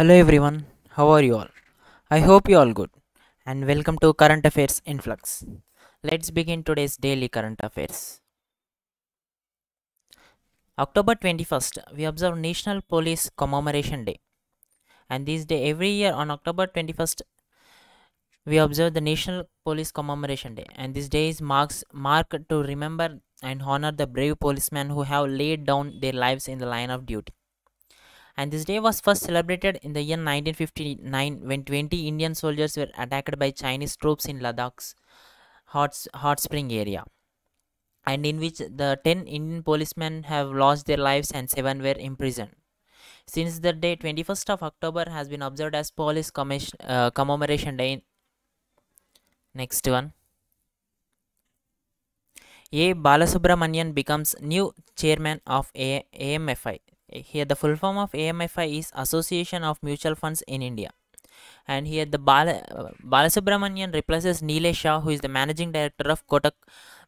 Hello everyone, how are you all? I hope you all good and welcome to Current Affairs Influx. Let's begin today's daily current affairs. October 21st, we observe National Police Commemoration Day. And this day, every year on October 21st, we observe the National Police Commemoration Day. And this day is marks marked to remember and honor the brave policemen who have laid down their lives in the line of duty and this day was first celebrated in the year 1959 when 20 Indian soldiers were attacked by Chinese troops in Ladakh's hot, hot spring area and in which the 10 Indian policemen have lost their lives and 7 were imprisoned. Since that day, 21st of October has been observed as Police uh, Commemoration Day. Next one. A. Balasubramanian becomes new chairman of AMFI here the full form of AMFI is Association of Mutual Funds in India and here the Balasubramanian replaces Nilesh Shah who is the managing director of Kotak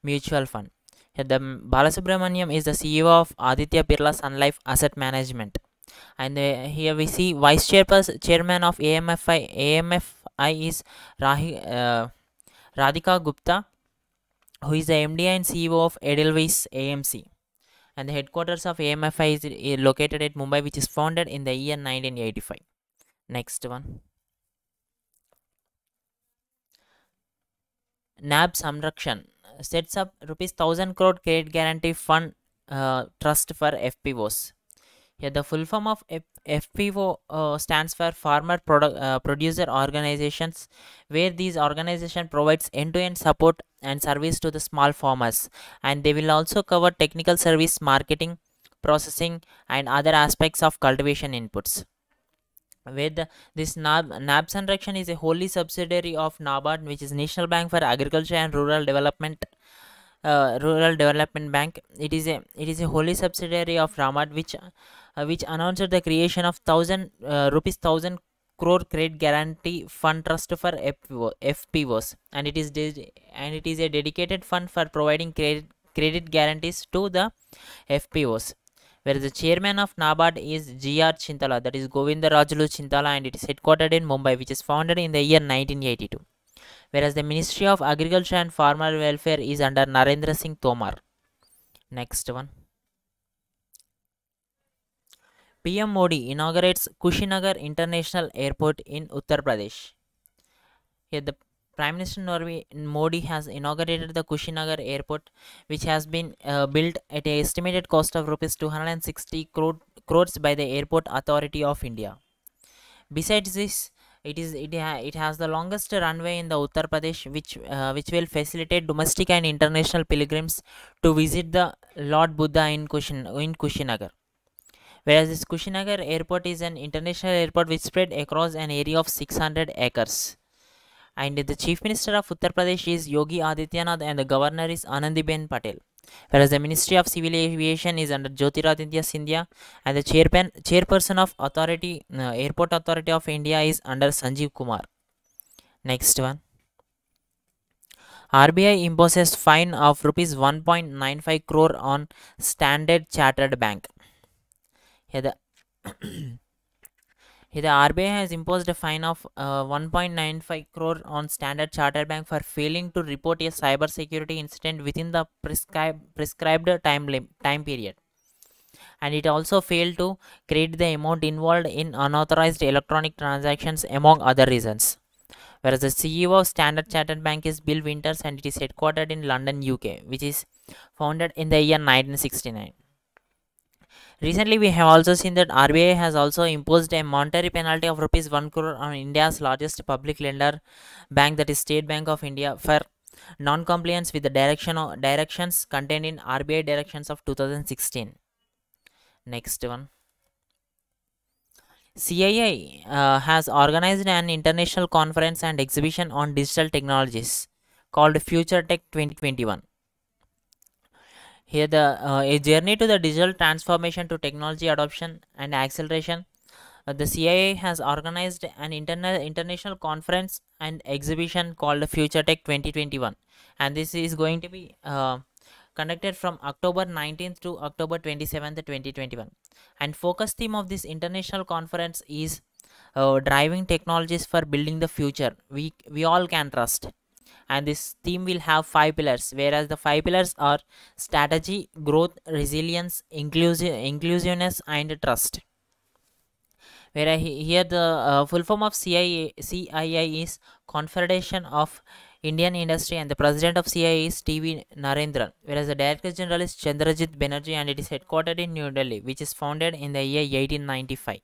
Mutual Fund. Here the Balasubramanian is the CEO of Aditya Birla Sun Life Asset Management and uh, here we see vice chairperson chairman of AMFI AMFI is Rahi, uh, Radhika Gupta who is the MD and CEO of Edelweiss AMC and the headquarters of AMFI is eh, located at Mumbai which is founded in the year 1985. Next one. NAB Samrakshan sets up rupees 1000 crore credit guarantee fund uh, trust for FPOs. Here the full form of F FPO uh, stands for Farmer Produ uh, Producer Organizations where these organization provides end-to-end -end support and service to the small farmers and they will also cover technical service marketing processing and other aspects of cultivation inputs with this NAB, NAB Sanrakshan is a wholly subsidiary of NABARD which is National Bank for Agriculture and Rural Development uh, Rural Development Bank it is a it is a wholly subsidiary of ramad which uh, which announced the creation of 1000 uh, rupees 1000 crore credit guarantee fund trust for FPOs and it is and it is a dedicated fund for providing credit credit guarantees to the FPOs where the chairman of NABARD is G.R. Chintala that is Rajalu Chintala and it is headquartered in Mumbai which is founded in the year 1982 whereas the Ministry of Agriculture and Farmer Welfare is under Narendra Singh Tomar next one PM Modi inaugurates Kushinagar International Airport in Uttar Pradesh. Here the Prime Minister Norway Modi has inaugurated the Kushinagar Airport, which has been uh, built at an estimated cost of rupees 260 crores by the Airport Authority of India. Besides this, it is it, ha it has the longest runway in the Uttar Pradesh, which uh, which will facilitate domestic and international pilgrims to visit the Lord Buddha in, Kushin, in Kushinagar. Whereas this Kushinagar airport is an international airport which spread across an area of 600 acres. And the Chief Minister of Uttar Pradesh is Yogi Adityanath and the Governor is Anandiben Patel. Whereas the Ministry of Civil Aviation is under Jyotiraditya Sindhya and the chairperson of authority, uh, Airport Authority of India is under Sanjeev Kumar. Next one. RBI imposes fine of rupees 1.95 crore on Standard Chartered Bank. Here the Here the RBI has imposed a fine of uh, 1.95 crore on Standard Chartered Bank for failing to report a cyber security incident within the prescribed time, time period. And it also failed to credit the amount involved in unauthorized electronic transactions, among other reasons. Whereas the CEO of Standard Chartered Bank is Bill Winters and it is headquartered in London, UK, which is founded in the year 1969. Recently, we have also seen that RBI has also imposed a monetary penalty of rupees 1 crore on India's largest public lender bank, that is State Bank of India, for non-compliance with the direction of, directions contained in RBI directions of 2016. Next one. CII uh, has organized an international conference and exhibition on digital technologies called Future Tech 2021. Here the uh, a journey to the digital transformation to technology adoption and acceleration. Uh, the CIA has organized an interna international conference and exhibition called Future Tech 2021, and this is going to be uh, conducted from October 19th to October 27th, 2021. And focus theme of this international conference is uh, driving technologies for building the future we we all can trust and this theme will have five pillars whereas the five pillars are strategy growth resilience inclusiveness and trust where here the uh, full form of CII, CII is Confederation of Indian Industry and the president of CII is TV Narendran whereas the director general is Chandrajit Banerjee and it is headquartered in New Delhi which is founded in the year 1895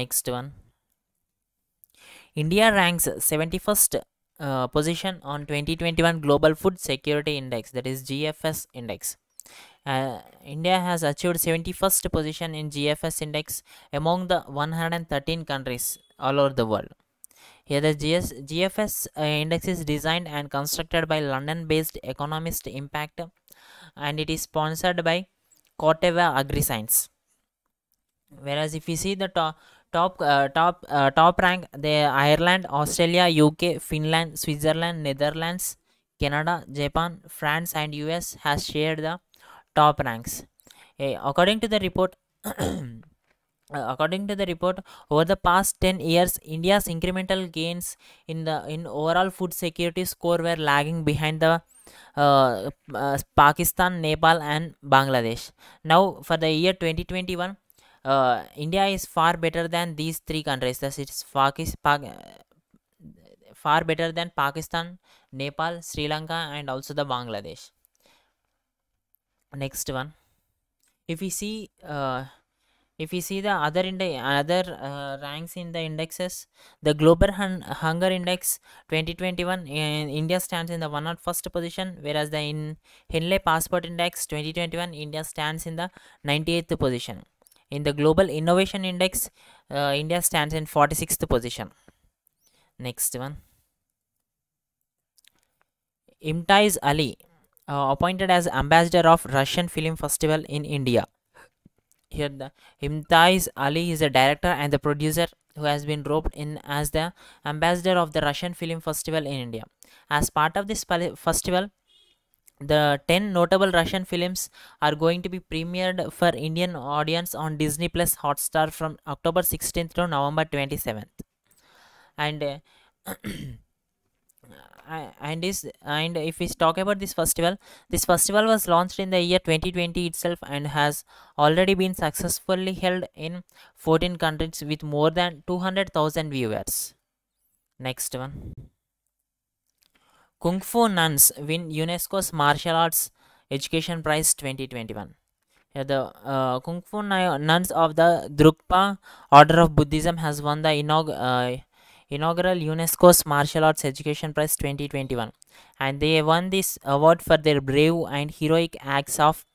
next one India ranks 71st uh, position on 2021 Global Food Security Index, that is GFS Index. Uh, India has achieved 71st position in GFS Index among the 113 countries all over the world. Here, the GS, GFS uh, index is designed and constructed by London based economist Impact and it is sponsored by Corteva AgriScience. Whereas, if we see the top top uh, top uh, top rank the Ireland, Australia, UK, Finland, Switzerland, Netherlands, Canada, Japan, France, and US has shared the top ranks. Uh, according to the report. Uh, according to the report over the past 10 years india's incremental gains in the in overall food security score were lagging behind the uh, uh, pakistan nepal and bangladesh now for the year 2021 uh, India is far better than these three countries. That is, it's far, far better than Pakistan, Nepal, Sri Lanka, and also the Bangladesh. Next one, if we see, uh, if we see the other indi- other uh, ranks in the indexes, the Global Hun Hunger Index 2021, uh, India stands in the 101st position, whereas the in Henley Passport Index 2021, India stands in the 98th position. In the Global Innovation Index, uh, India stands in 46th position. Next one. Imtiaz Ali, uh, appointed as ambassador of Russian Film Festival in India. Here, the Imtiaz Ali is a director and the producer who has been roped in as the ambassador of the Russian Film Festival in India. As part of this festival, the 10 notable russian films are going to be premiered for indian audience on disney plus hotstar from october 16th to november 27th and uh, and is and if we talk about this festival this festival was launched in the year 2020 itself and has already been successfully held in 14 countries with more than 200000 viewers next one Kung Fu Nuns win UNESCO's Martial Arts Education Prize 2021. Yeah, the uh, Kung Fu Nuns of the Drukpa Order of Buddhism has won the inaug uh, inaugural UNESCO's Martial Arts Education Prize 2021. And they won this award for their brave and heroic acts of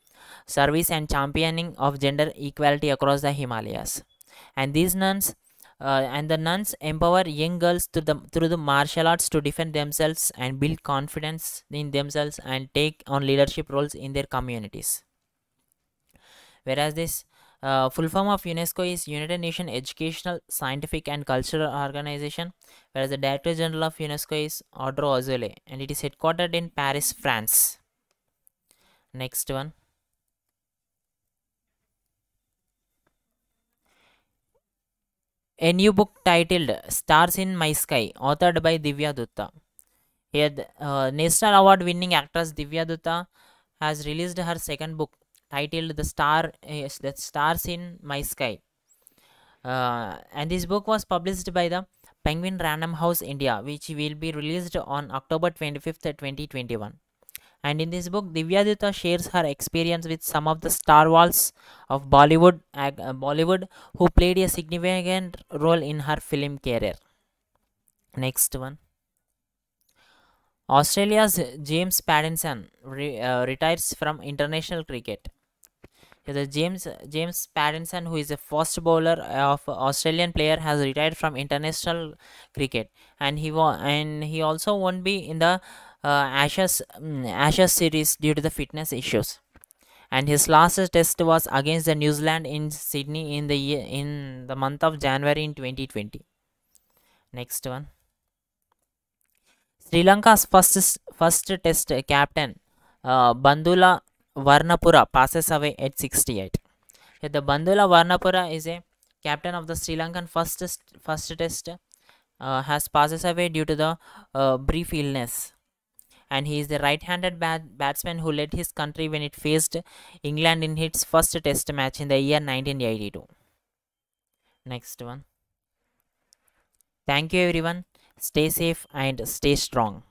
service and championing of gender equality across the Himalayas. And these nuns uh, and the nuns empower young girls through the through the martial arts to defend themselves and build confidence in themselves and take on leadership roles in their communities whereas this uh, full form of UNESCO is United Nations Educational, Scientific and Cultural Organization, whereas the Director General of UNESCO is Audrey Azoulay, and it is headquartered in Paris, France. Next one. A new book titled Stars in My Sky, authored by Divya Dutta. Here, uh, National Award winning actress Divya Dutta has released her second book titled The Star, uh, the Stars in My Sky. Uh, and this book was published by the Penguin Random House India, which will be released on October 25th, 2021. And in this book, Divya Dutta shares her experience with some of the star walls of Bollywood, uh, Bollywood who played a significant role in her film career. Next one. Australia's James Pattinson re, uh, retires from international cricket. The James James Paddington, who is a fast bowler of Australian player, has retired from international cricket, and he wa- and he also won't be in the uh, Ashes mm, Ashes series due to the fitness issues and his last test was against the New Zealand in Sydney in the in the month of January in 2020. Next one. Sri Lanka's first first test captain uh, Bandula Varnapura passes away at 68. the Bandula Varnapura is a captain of the Sri Lankan first first test uh, has passes away due to the uh, brief illness and he is the right-handed bat batsman who led his country when it faced England in its first test match in the year 1982. Next one. Thank you everyone. Stay safe and stay strong.